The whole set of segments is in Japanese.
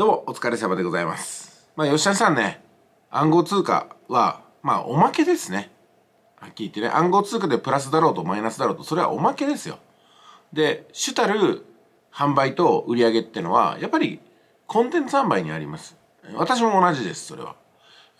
どうもお疲れ様でございます。まあ、吉田さんね、暗号通貨は、まあ、おまけですね。はっきり言ってね、暗号通貨でプラスだろうとマイナスだろうと、それはおまけですよ。で、主たる販売と売り上げってのは、やっぱりコンテンツ販売にあります。私も同じです、それは。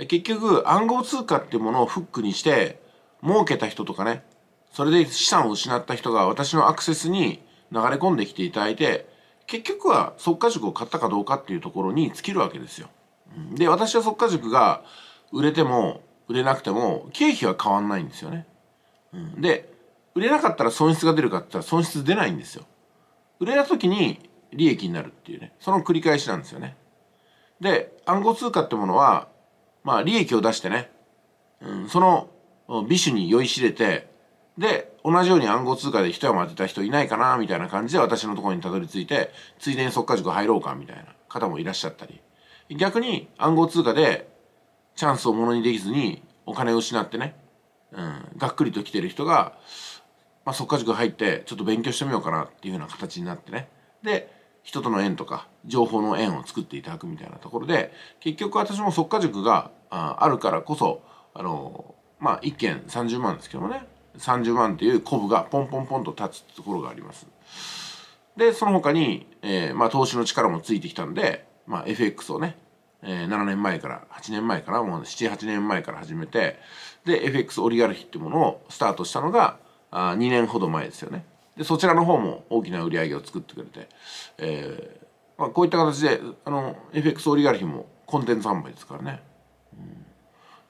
結局、暗号通貨っていうものをフックにして、儲けた人とかね、それで資産を失った人が私のアクセスに流れ込んできていただいて、結局は即価塾を買ったかどうかっていうところに尽きるわけですよ。で私は即価塾が売れても売れなくても経費は変わんないんですよね。で売れなかったら損失が出るかって言ったら損失出ないんですよ。売れた時に利益になるっていうねその繰り返しなんですよね。で暗号通貨ってものはまあ利益を出してね、うん、その美酒に酔いしれてで同じように暗号通貨で一山当てた人いないかなみたいな感じで私のところにたどり着いてついでに速化塾入ろうかみたいな方もいらっしゃったり逆に暗号通貨でチャンスをものにできずにお金を失ってね、うん、がっくりと来てる人が、まあ、速化塾入ってちょっと勉強してみようかなっていうような形になってねで人との縁とか情報の縁を作っていただくみたいなところで結局私も速化塾があるからこそあのまあ1件30万ですけどもね30万というコブがポンポンポンと立つところがあります。で、その他に、えー、まあ、投資の力もついてきたんで、まあ、FX をね、えー、7年前から、8年前から、もう7、8年前から始めて、で、FX オリガルヒっていうものをスタートしたのが、あ2年ほど前ですよね。で、そちらの方も大きな売り上げを作ってくれて、えー、まあ、こういった形で、あの、FX オリガルヒもコンテンツ販売ですからね。うん、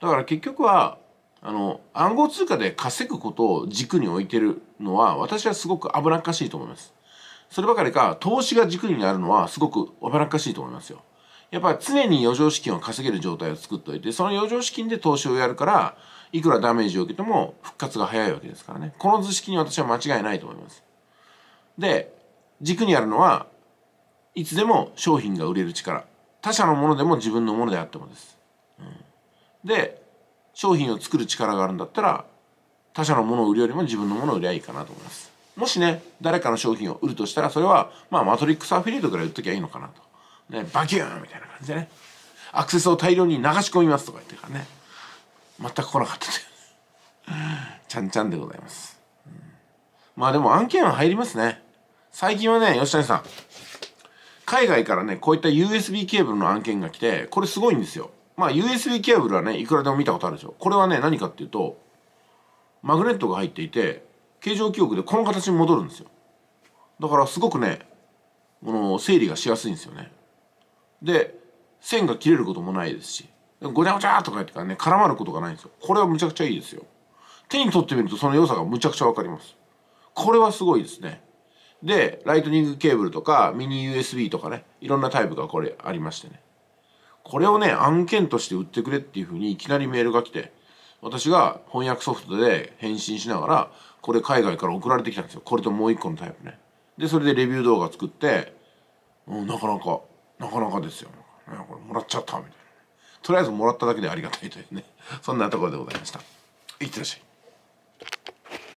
だから結局は、あの暗号通貨で稼ぐことを軸に置いてるのは私はすごく危なっかしいと思います。そればかりか投資が軸になるのはすごく危なっかしいと思いますよ。やっぱ常に余剰資金を稼げる状態を作っておいてその余剰資金で投資をやるからいくらダメージを受けても復活が早いわけですからね。この図式に私は間違いないと思います。で軸にあるのはいつでも商品が売れる力他社のものでも自分のものであってもです。うん、で商品を作る力があるんだったら他社のものを売るよりも自分のものを売りゃいいかなと思いますもしね誰かの商品を売るとしたらそれはまあマトリックスアフィリエイトぐらい売っときゃいいのかなとねバキューンみたいな感じでねアクセスを大量に流し込みますとか言ってからね全く来なかったというちゃんちゃんでございます、うん、まあでも案件は入りますね最近はね吉谷さん海外からねこういった USB ケーブルの案件が来てこれすごいんですよまあ USB ケーブルはねいくらでも見たことあるでしょこれはね何かっていうとマグネットが入っていて形状記憶でこの形に戻るんですよだからすごくねこの整理がしやすいんですよねで線が切れることもないですしごちゃごちゃとか言ってからね絡まることがないんですよこれはむちゃくちゃいいですよ手に取ってみるとその良さがむちゃくちゃ分かりますこれはすごいですねでライトニングケーブルとかミニ USB とかねいろんなタイプがこれありましてねこれをね、案件として売ってくれっていうふうにいきなりメールが来て、私が翻訳ソフトで返信しながら、これ海外から送られてきたんですよ。これともう一個のタイプね。で、それでレビュー動画作って、うん、なかなか、なかなかですよ。これもらっちゃった、みたいな。とりあえずもらっただけでありがたいというね。そんなところでございました。いってらっしゃい。